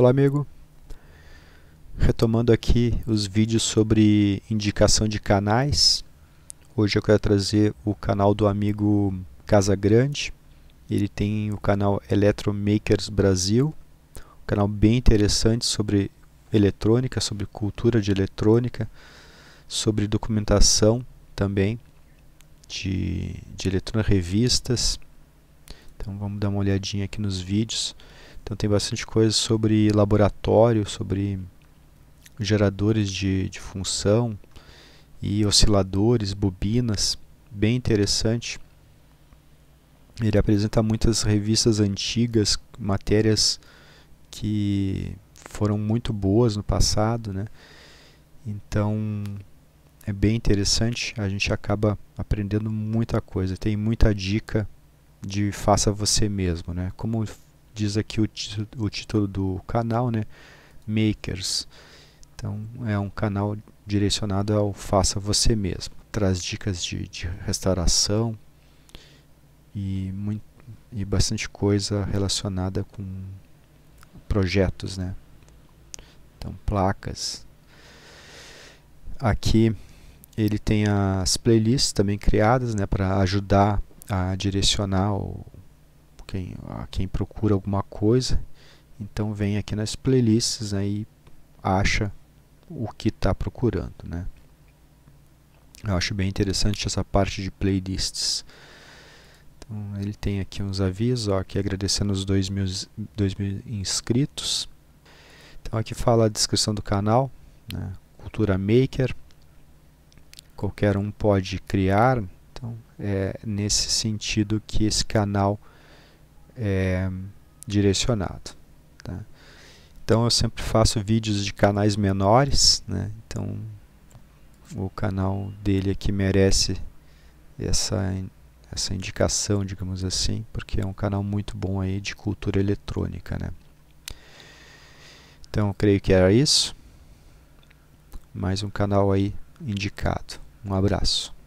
Olá, amigo. Retomando aqui os vídeos sobre indicação de canais. Hoje eu quero trazer o canal do amigo Casa Grande. Ele tem o canal Electromakers Brasil, um canal bem interessante sobre eletrônica, sobre cultura de eletrônica, sobre documentação também de, de eletrônica, revistas. Então vamos dar uma olhadinha aqui nos vídeos. Então tem bastante coisa sobre laboratório, sobre geradores de, de função e osciladores, bobinas, bem interessante. Ele apresenta muitas revistas antigas, matérias que foram muito boas no passado, né? Então é bem interessante, a gente acaba aprendendo muita coisa. Tem muita dica de faça você mesmo, né? Como diz aqui o, o título do canal, né? Makers. Então é um canal direcionado ao faça você mesmo. Traz dicas de, de restauração e, muito, e bastante coisa relacionada com projetos, né? Então placas. Aqui ele tem as playlists também criadas, né, para ajudar a direcionar o, quem, a quem procura alguma coisa. Então vem aqui nas playlists né, e acha o que está procurando. Né? Eu acho bem interessante essa parte de playlists. Então, ele tem aqui uns avisos, ó, aqui agradecendo os 2 mil, dois mil inscritos. Então aqui fala a descrição do canal, né? Cultura Maker. Qualquer um pode criar. Então é nesse sentido que esse canal é, direcionado. Tá? Então eu sempre faço vídeos de canais menores, né? então o canal dele aqui é merece essa, essa indicação, digamos assim, porque é um canal muito bom aí de cultura eletrônica. Né? Então creio que era isso. Mais um canal aí indicado. Um abraço.